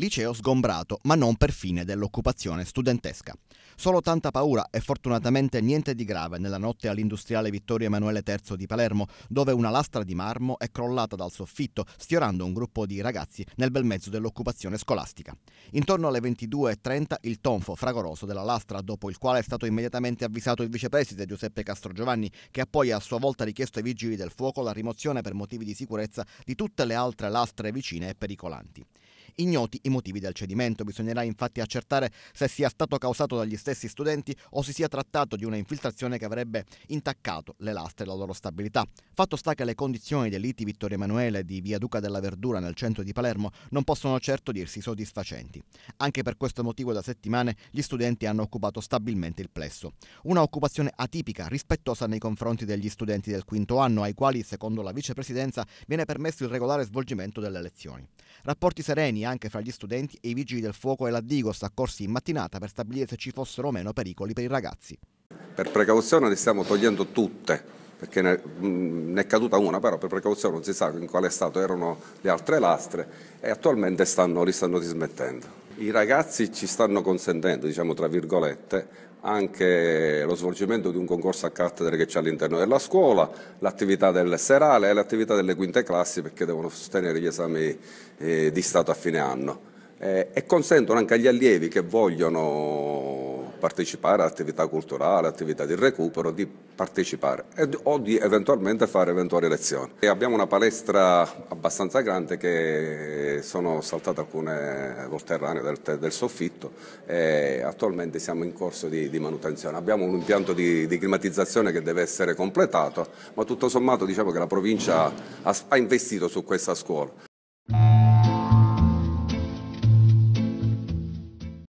Liceo sgombrato, ma non per fine dell'occupazione studentesca. Solo tanta paura e fortunatamente niente di grave nella notte all'industriale Vittorio Emanuele III di Palermo, dove una lastra di marmo è crollata dal soffitto, sfiorando un gruppo di ragazzi nel bel mezzo dell'occupazione scolastica. Intorno alle 22.30 il tonfo fragoroso della lastra, dopo il quale è stato immediatamente avvisato il vicepresidente Giuseppe Castrogiovanni, che ha poi a sua volta richiesto ai vigili del fuoco la rimozione per motivi di sicurezza di tutte le altre lastre vicine e pericolanti ignoti i motivi del cedimento. Bisognerà infatti accertare se sia stato causato dagli stessi studenti o si sia trattato di una infiltrazione che avrebbe intaccato le lastre e la loro stabilità. Fatto sta che le condizioni dei liti Vittorio Emanuele di Via Duca della Verdura nel centro di Palermo non possono certo dirsi soddisfacenti. Anche per questo motivo da settimane gli studenti hanno occupato stabilmente il plesso. Una occupazione atipica, rispettosa nei confronti degli studenti del quinto anno, ai quali, secondo la vicepresidenza, viene permesso il regolare svolgimento delle lezioni. Rapporti sereni, anche fra gli studenti e i vigili del fuoco e la Digos accorsi in mattinata per stabilire se ci fossero o meno pericoli per i ragazzi. Per precauzione le stiamo togliendo tutte perché ne, ne, è caduta una, però per precauzione non si sa in quale stato erano le altre lastre e attualmente stanno, li stanno dismettendo i ragazzi ci stanno consentendo, diciamo tra virgolette, anche lo svolgimento di un concorso a cattedre che c'è all'interno della scuola, l'attività del serale e l'attività delle quinte classi perché devono sostenere gli esami eh, di Stato a fine anno. Eh, e consentono anche agli allievi che vogliono partecipare a attività culturali, attività di recupero, di partecipare e, o di eventualmente fare eventuali lezioni. E abbiamo una palestra abbastanza grande che sono saltate alcune volterrane del, del soffitto e attualmente siamo in corso di, di manutenzione. Abbiamo un impianto di, di, climatizzazione che deve essere completato, ma tutto sommato diciamo che la provincia ha, ha investito su questa scuola.